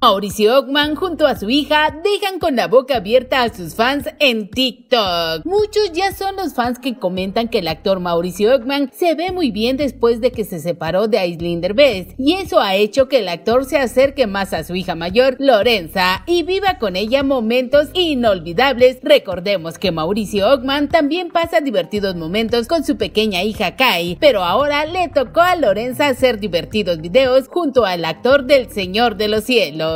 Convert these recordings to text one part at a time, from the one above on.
Mauricio Ockman junto a su hija dejan con la boca abierta a sus fans en TikTok. Muchos ya son los fans que comentan que el actor Mauricio Ockman se ve muy bien después de que se separó de Aislinder Best y eso ha hecho que el actor se acerque más a su hija mayor, Lorenza, y viva con ella momentos inolvidables. Recordemos que Mauricio Ockman también pasa divertidos momentos con su pequeña hija Kai, pero ahora le tocó a Lorenza hacer divertidos videos junto al actor del Señor de los Cielos.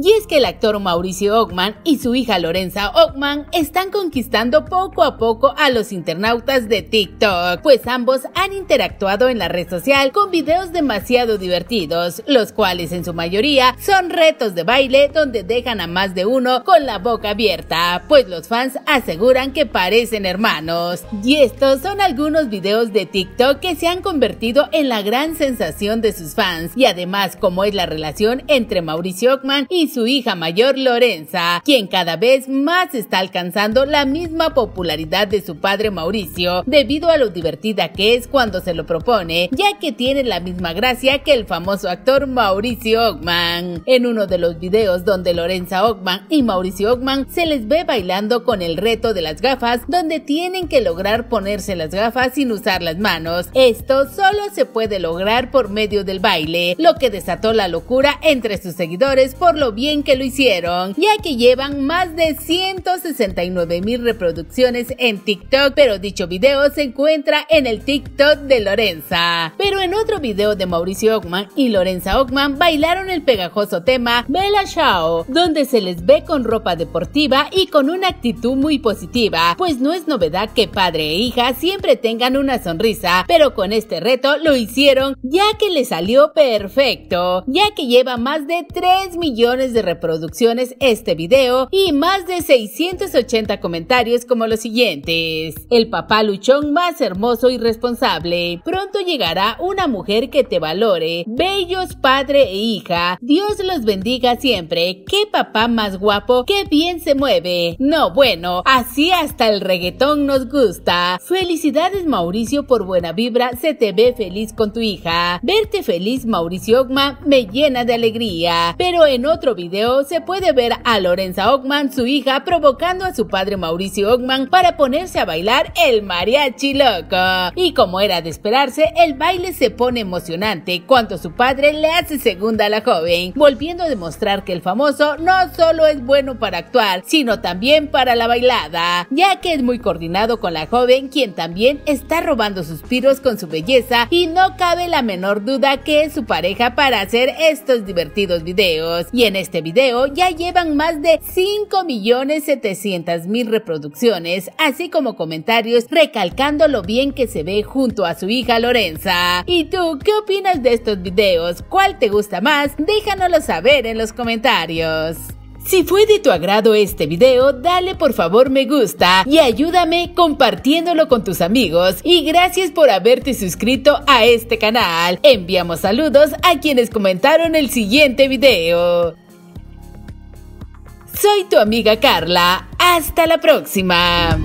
Y es que el actor Mauricio Ogman y su hija Lorenza Ockman están conquistando poco a poco a los internautas de TikTok, pues ambos han interactuado en la red social con videos demasiado divertidos, los cuales en su mayoría son retos de baile donde dejan a más de uno con la boca abierta, pues los fans aseguran que parecen hermanos. Y estos son algunos videos de TikTok que se han convertido en la gran sensación de sus fans y además como es la relación entre Mauricio y su hija mayor Lorenza, quien cada vez más está alcanzando la misma popularidad de su padre Mauricio, debido a lo divertida que es cuando se lo propone, ya que tiene la misma gracia que el famoso actor Mauricio Ockman. En uno de los videos donde Lorenza Ockman y Mauricio Ockman se les ve bailando con el reto de las gafas, donde tienen que lograr ponerse las gafas sin usar las manos. Esto solo se puede lograr por medio del baile, lo que desató la locura entre sus seguidores por lo bien que lo hicieron, ya que llevan más de 169 mil reproducciones en TikTok, pero dicho video se encuentra en el TikTok de Lorenza. Pero en otro video de Mauricio Ockman y Lorenza Ockman bailaron el pegajoso tema Bella Shao, donde se les ve con ropa deportiva y con una actitud muy positiva, pues no es novedad que padre e hija siempre tengan una sonrisa, pero con este reto lo hicieron ya que le salió perfecto, ya que lleva más de 3 millones de reproducciones este video y más de 680 comentarios como los siguientes. El papá luchón más hermoso y responsable. Pronto llegará una mujer que te valore. Bellos padre e hija. Dios los bendiga siempre. Qué papá más guapo, qué bien se mueve. No, bueno, así hasta el reggaetón nos gusta. Felicidades Mauricio por buena vibra, se te ve feliz con tu hija. Verte feliz Mauricio Ogma me llena de alegría. Pero en otro video se puede ver a Lorenza Ockman, su hija, provocando a su padre Mauricio Ockman para ponerse a bailar el mariachi loco. Y como era de esperarse, el baile se pone emocionante cuando su padre le hace segunda a la joven, volviendo a demostrar que el famoso no solo es bueno para actuar, sino también para la bailada, ya que es muy coordinado con la joven, quien también está robando suspiros con su belleza y no cabe la menor duda que es su pareja para hacer estos divertidos videos. Y en este video ya llevan más de 5.700.000 reproducciones, así como comentarios recalcando lo bien que se ve junto a su hija Lorenza. ¿Y tú qué opinas de estos videos? ¿Cuál te gusta más? Déjanoslo saber en los comentarios. Si fue de tu agrado este video, dale por favor me gusta y ayúdame compartiéndolo con tus amigos. Y gracias por haberte suscrito a este canal. Enviamos saludos a quienes comentaron el siguiente video. Soy tu amiga Carla. Hasta la próxima.